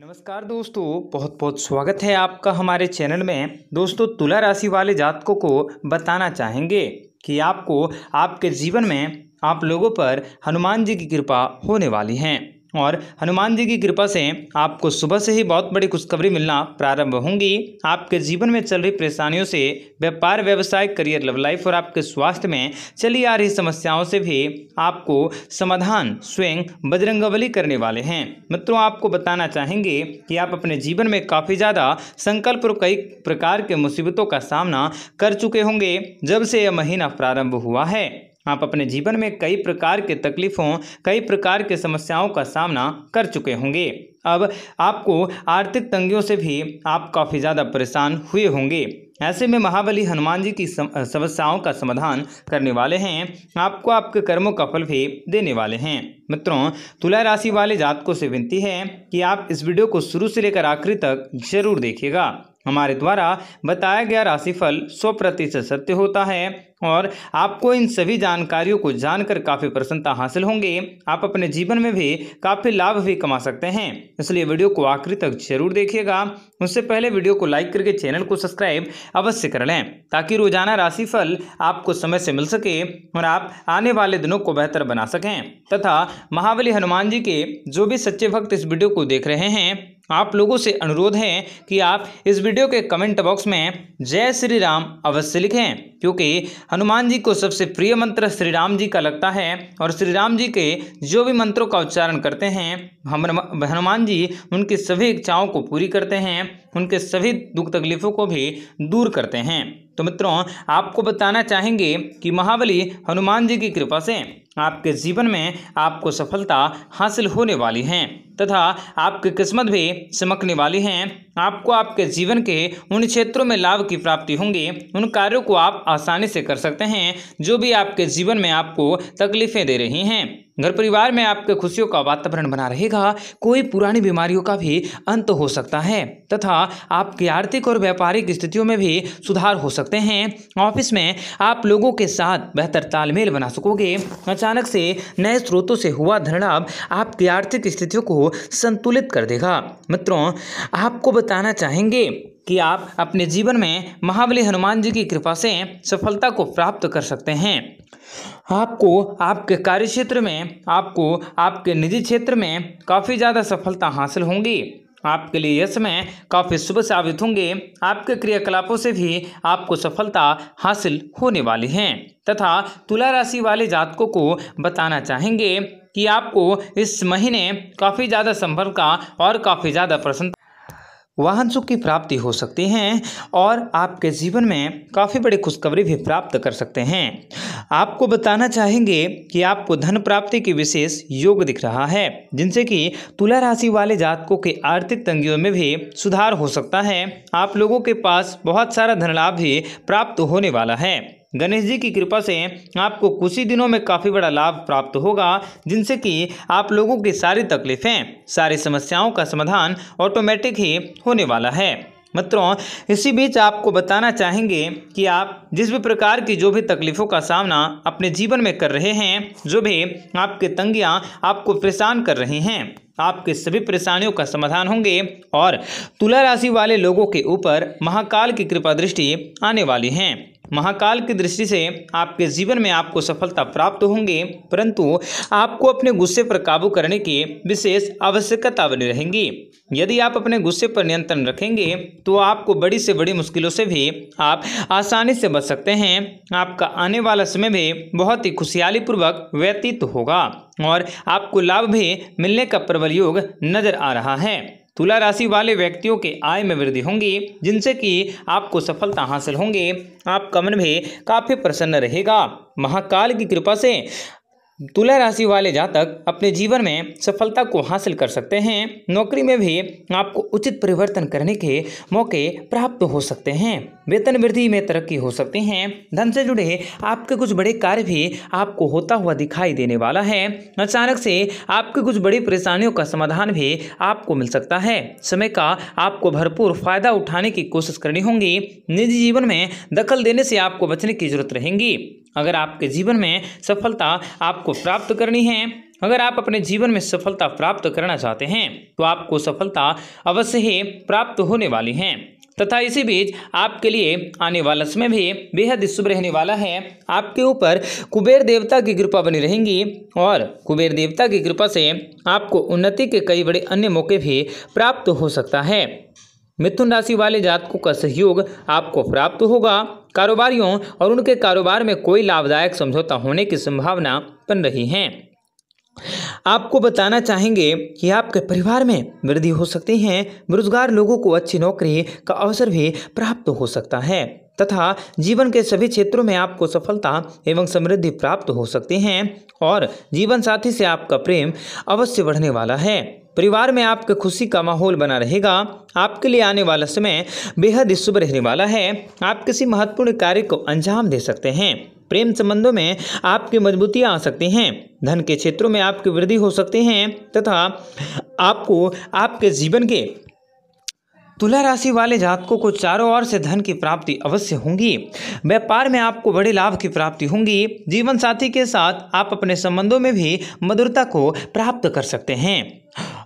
नमस्कार दोस्तों बहुत बहुत स्वागत है आपका हमारे चैनल में दोस्तों तुला राशि वाले जातकों को बताना चाहेंगे कि आपको आपके जीवन में आप लोगों पर हनुमान जी की कृपा होने वाली हैं और हनुमान जी की कृपा से आपको सुबह से ही बहुत बड़ी खुशखबरी मिलना प्रारंभ होंगी आपके जीवन में चल रही परेशानियों से व्यापार व्यवसाय करियर लव लाइफ और आपके स्वास्थ्य में चली आ रही समस्याओं से भी आपको समाधान स्वयं बजरंगबली करने वाले हैं मित्रों आपको बताना चाहेंगे कि आप अपने जीवन में काफ़ी ज़्यादा संकल्प और कई प्रकार के मुसीबतों का सामना कर चुके होंगे जब से यह महीना प्रारंभ हुआ है आप अपने जीवन में कई प्रकार के तकलीफ़ों कई प्रकार के समस्याओं का सामना कर चुके होंगे अब आपको आर्थिक तंगियों से भी आप काफ़ी ज़्यादा परेशान हुए होंगे ऐसे में महाबली हनुमान जी की समस्याओं का समाधान करने वाले हैं आपको आपके कर्मों का फल भी देने वाले हैं मित्रों तुला राशि वाले जातकों से विनती है कि आप इस वीडियो को शुरू से लेकर आखिरी तक जरूर देखिएगा हमारे द्वारा बताया गया राशिफल 100 प्रतिशत सत्य होता है और आपको इन सभी जानकारियों को जानकर काफ़ी प्रसन्नता हासिल होंगे आप अपने जीवन में भी काफ़ी लाभ भी कमा सकते हैं इसलिए वीडियो को आखिरी तक जरूर देखिएगा उससे पहले वीडियो को लाइक करके चैनल को सब्सक्राइब अवश्य कर लें ताकि रोजाना राशिफल आपको समय से मिल सके और आप आने वाले दिनों को बेहतर बना सकें तथा महाबली हनुमान जी के जो भी सच्चे भक्त इस वीडियो को देख रहे हैं आप लोगों से अनुरोध है कि आप इस वीडियो के कमेंट बॉक्स में जय श्री राम अवश्य लिखें क्योंकि हनुमान जी को सबसे प्रिय मंत्र श्री राम जी का लगता है और श्री राम जी के जो भी मंत्रों का उच्चारण करते हैं हम हनुमान जी उनकी सभी इच्छाओं को पूरी करते हैं उनके सभी दुख तकलीफ़ों को भी दूर करते हैं तो मित्रों आपको बताना चाहेंगे कि महाबली हनुमान जी की कृपा से आपके जीवन में आपको सफलता हासिल होने वाली है तथा आपकी किस्मत भी चमकने वाली है आपको आपके जीवन के उन क्षेत्रों में लाभ की प्राप्ति होंगी उन कार्यों को आप आसानी से कर सकते हैं जो भी आपके जीवन में आपको तकलीफ़ें दे रही हैं घर परिवार में आपके खुशियों का वातावरण बना रहेगा कोई पुरानी बीमारियों का भी अंत हो सकता है तथा आपकी आर्थिक और व्यापारिक स्थितियों में भी सुधार हो सकते हैं ऑफिस में आप लोगों के साथ बेहतर तालमेल बना सकोगे अचानक से नए स्रोतों से हुआ लाभ आपकी आर्थिक स्थितियों को संतुलित कर देगा मित्रों आपको बताना चाहेंगे कि आप अपने जीवन में महाबली हनुमान जी की कृपा से सफलता को प्राप्त कर सकते हैं आपको आपके कार्य क्षेत्र में आपको आपके निजी क्षेत्र में काफ़ी ज़्यादा सफलता हासिल होंगी आपके लिए यह समय काफ़ी शुभ साबित होंगे आपके क्रियाकलापों से भी आपको सफलता हासिल होने वाली है तथा तुला राशि वाले जातकों को बताना चाहेंगे कि आपको इस महीने काफ़ी ज़्यादा संभव का और काफ़ी ज़्यादा प्रसन्नता वाहन सुख की प्राप्ति हो सकती है और आपके जीवन में काफ़ी बड़ी खुशखबरी भी प्राप्त कर सकते हैं आपको बताना चाहेंगे कि आपको धन प्राप्ति की विशेष योग दिख रहा है जिनसे कि तुला राशि वाले जातकों के आर्थिक तंगियों में भी सुधार हो सकता है आप लोगों के पास बहुत सारा धन लाभ भी प्राप्त होने वाला है गणेश जी की कृपा से आपको कुछ ही दिनों में काफ़ी बड़ा लाभ प्राप्त होगा जिनसे कि आप लोगों की सारी तकलीफ़ें सारी समस्याओं का समाधान ऑटोमेटिक ही होने वाला है मित्रों इसी बीच आपको बताना चाहेंगे कि आप जिस भी प्रकार की जो भी तकलीफ़ों का सामना अपने जीवन में कर रहे हैं जो भी आपके तंगियां आपको परेशान कर रही हैं आपके सभी परेशानियों का समाधान होंगे और तुला राशि वाले लोगों के ऊपर महाकाल की कृपा दृष्टि आने वाली हैं महाकाल की दृष्टि से आपके जीवन में आपको सफलता प्राप्त होंगे परंतु आपको अपने गुस्से पर काबू करने की विशेष आवश्यकता बनी रहेंगी यदि आप अपने गुस्से पर नियंत्रण रखेंगे तो आपको बड़ी से बड़ी मुश्किलों से भी आप आसानी से बच सकते हैं आपका आने वाला समय भी बहुत ही खुशहाली पूर्वक व्यतीत होगा और आपको लाभ भी मिलने का प्रबल योग नजर आ रहा है तुला राशि वाले व्यक्तियों के आय में वृद्धि होंगी जिनसे कि आपको सफलता हासिल होंगे आपका मन भी काफ़ी प्रसन्न रहेगा महाकाल की कृपा से तुला राशि वाले जातक अपने जीवन में सफलता को हासिल कर सकते हैं नौकरी में भी आपको उचित परिवर्तन करने के मौके प्राप्त हो सकते हैं वेतन वृद्धि में तरक्की हो सकती है धन से जुड़े आपके कुछ बड़े कार्य भी आपको होता हुआ दिखाई देने वाला है अचानक से आपकी कुछ बड़ी परेशानियों का समाधान भी आपको मिल सकता है समय का आपको भरपूर फायदा उठाने की कोशिश करनी होगी निजी जीवन में दखल देने से आपको बचने की जरूरत रहेगी अगर आपके जीवन में सफलता आपको प्राप्त करनी है अगर आप अपने जीवन में सफलता प्राप्त करना चाहते हैं तो आपको सफलता अवश्य ही प्राप्त होने वाली है तथा इसी बीच आपके लिए आने वाला समय भी बेहद शुभ रहने वाला है आपके ऊपर कुबेर देवता की कृपा बनी रहेंगी और कुबेर देवता की कृपा से आपको उन्नति के कई बड़े अन्य मौके भी प्राप्त हो सकता है मिथुन राशि वाले जातकों का सहयोग आपको प्राप्त होगा कारोबारियों और उनके कारोबार में कोई लाभदायक समझौता होने की संभावना बन रही है आपको बताना चाहेंगे कि आपके परिवार में वृद्धि हो सकती है बेरोजगार लोगों को अच्छी नौकरी का अवसर भी प्राप्त हो सकता है तथा जीवन के सभी क्षेत्रों में आपको सफलता एवं समृद्धि प्राप्त हो सकती है और जीवन साथी से आपका प्रेम अवश्य बढ़ने वाला है परिवार में आपके खुशी का माहौल बना रहेगा आपके लिए आने वाला समय बेहद शुभ रहने वाला है आप किसी महत्वपूर्ण कार्य को अंजाम दे सकते हैं प्रेम संबंधों में आपकी मजबूतियाँ आ सकती हैं धन के क्षेत्रों में आपकी वृद्धि हो सकती है तथा आपको आपके जीवन के तुला राशि वाले जातकों को चारों ओर से धन की प्राप्ति अवश्य होंगी व्यापार में आपको बड़े लाभ की प्राप्ति होंगी जीवन साथी के साथ आप अपने संबंधों में भी मधुरता को प्राप्त कर सकते हैं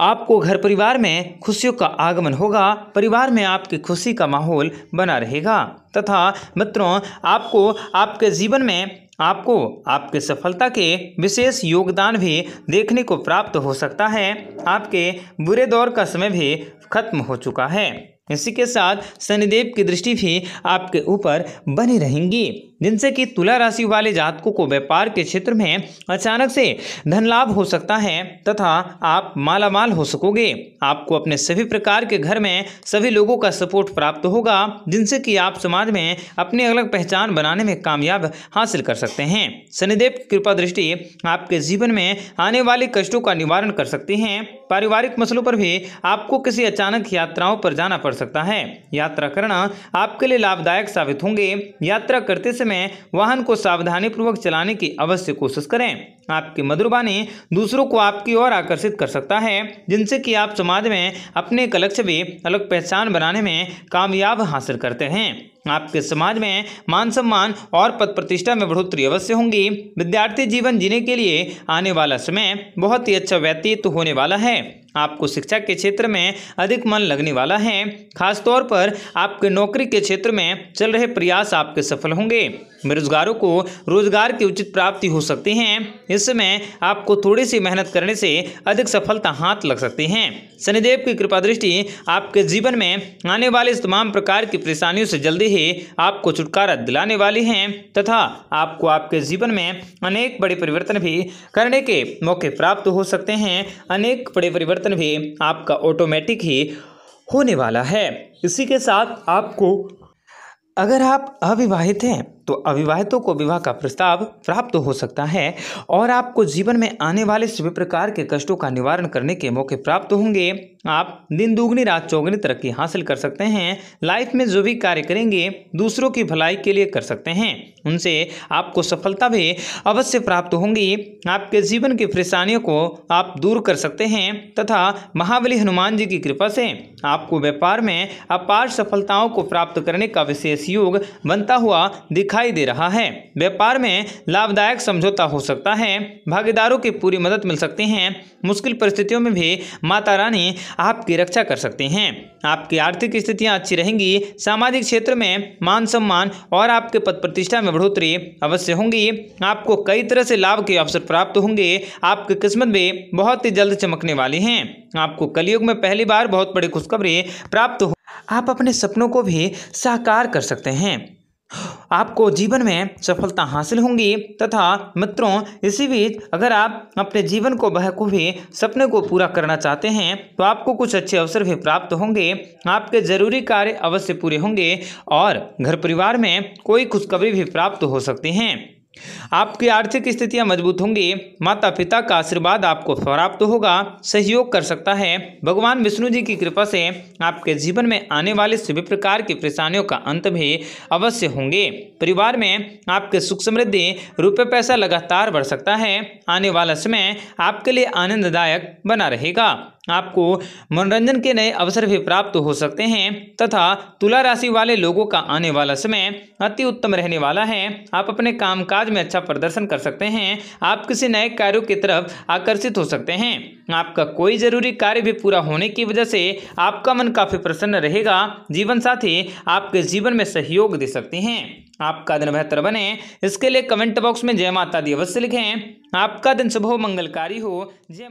आपको घर परिवार में खुशियों का आगमन होगा परिवार में आपकी खुशी का माहौल बना रहेगा तथा मित्रों आपको आपके जीवन में आपको आपके सफलता के विशेष योगदान भी देखने को प्राप्त हो सकता है आपके बुरे दौर का समय भी खत्म हो चुका है इसी के साथ शनिदेव की दृष्टि भी आपके ऊपर बनी रहेंगी जिनसे कि तुला राशि वाले जातकों को व्यापार के क्षेत्र में अचानक से धन लाभ हो सकता है तथा आप मालामाल हो सकोगे आपको अपने सभी प्रकार के घर में सभी लोगों का सपोर्ट प्राप्त होगा जिनसे कि आप समाज में अपनी अलग पहचान बनाने में कामयाब हासिल कर सकते हैं शनिदेव कृपा दृष्टि आपके जीवन में आने वाले कष्टों का निवारण कर सकती हैं पारिवारिक मसलों पर भी आपको किसी अचानक यात्राओं पर जाना पड़ सकता है यात्रा करना आपके लिए लाभदायक साबित होंगे यात्रा करते समय में वाहन को सावधानीपूर्वक चलाने की अवश्य कोशिश करें आपकी मधुरबानी दूसरों को आपकी ओर आकर्षित कर सकता है जिनसे कि आप समाज में अपने एक भी अलग पहचान बनाने में कामयाब हासिल करते हैं आपके समाज में मान सम्मान और पद प्रतिष्ठा में बढ़ोतरी अवश्य होंगी विद्यार्थी जीवन जीने के लिए आने वाला समय बहुत ही अच्छा व्यतीत होने वाला है आपको शिक्षा के क्षेत्र में अधिक मन लगने वाला है खासतौर पर आपके नौकरी के क्षेत्र में चल रहे प्रयास आपके सफल होंगे बेरोजगारों को रोजगार की उचित प्राप्ति हो सकती है इस समय आपको थोड़ी सी मेहनत करने से अधिक सफलता हाथ लग सकती है शनिदेव की कृपा दृष्टि आपके जीवन में आने वाले तमाम प्रकार की परेशानियों से जल्दी ही आपको छुटकारा दिलाने वाली हैं तथा आपको आपके जीवन में अनेक बड़े परिवर्तन भी करने के मौके प्राप्त हो सकते हैं अनेक बड़े परिवर्तन भी आपका ऑटोमेटिक ही होने वाला है इसी के साथ आपको अगर आप अविवाहित हैं तो अविवाहितों को विवाह का प्रस्ताव प्राप्त हो सकता है और आपको जीवन में आने वाले सभी प्रकार के कष्टों का निवारण करने के मौके प्राप्त होंगे आप दिन दोगुनी रात चौगुनी तरक्की हासिल कर सकते हैं लाइफ में जो भी कार्य करेंगे दूसरों की भलाई के लिए कर सकते हैं उनसे आपको सफलता भी अवश्य प्राप्त होंगी आपके जीवन की परेशानियों को आप दूर कर सकते हैं तथा महाबली हनुमान जी की कृपा से आपको व्यापार में अपार सफलताओं को प्राप्त करने का विशेष योग बनता हुआ दिखाई दिखाई दे रहा है व्यापार में लाभदायक समझौता हो सकता है भागीदारों की पूरी मदद मिल सकती है मुश्किल परिस्थितियों में भी माता रानी आपकी रक्षा कर सकते हैं आपकी आर्थिक स्थितियाँ अच्छी रहेंगी सामाजिक क्षेत्र में मान सम्मान और आपके पद प्रतिष्ठा में बढ़ोतरी अवश्य होंगी आपको कई तरह से लाभ के अवसर प्राप्त होंगे आपकी किस्मत भी बहुत ही जल्द चमकने वाली हैं आपको कलयुग में पहली बार बहुत बड़ी खुशखबरी प्राप्त हो आप अपने सपनों को भी साकार कर सकते हैं आपको जीवन में सफलता हासिल होंगी तथा मित्रों इसी बीच अगर आप अपने जीवन को बहकूबी सपने को पूरा करना चाहते हैं तो आपको कुछ अच्छे अवसर भी प्राप्त होंगे आपके ज़रूरी कार्य अवश्य पूरे होंगे और घर परिवार में कोई खुशखबरी भी प्राप्त हो सकती हैं आपकी आर्थिक स्थितियां मजबूत होंगी माता पिता का आशीर्वाद आपको प्राप्त होगा सहयोग कर सकता है भगवान विष्णु जी की कृपा से आपके जीवन में आने वाले सभी प्रकार की परेशानियों का अंत भी अवश्य होंगे परिवार में आपके सुख समृद्धि रुपये पैसा लगातार बढ़ सकता है आने वाला समय आपके लिए आनंददायक बना रहेगा आपको मनोरंजन के नए अवसर भी प्राप्त हो सकते हैं तथा तुला राशि वाले लोगों का आने वाला समय अति उत्तम रहने वाला है आप अपने कामकाज में अच्छा प्रदर्शन कर सकते हैं आप किसी नए कार्यों की तरफ आकर्षित हो सकते हैं आपका कोई जरूरी कार्य भी पूरा होने की वजह से आपका मन काफी प्रसन्न रहेगा जीवन साथी आपके जीवन में सहयोग दे सकती हैं आपका दिन बेहतर बने इसके लिए कमेंट बॉक्स में जय माता दी अवश्य लिखें आपका दिन शुभ मंगलकारी हो जय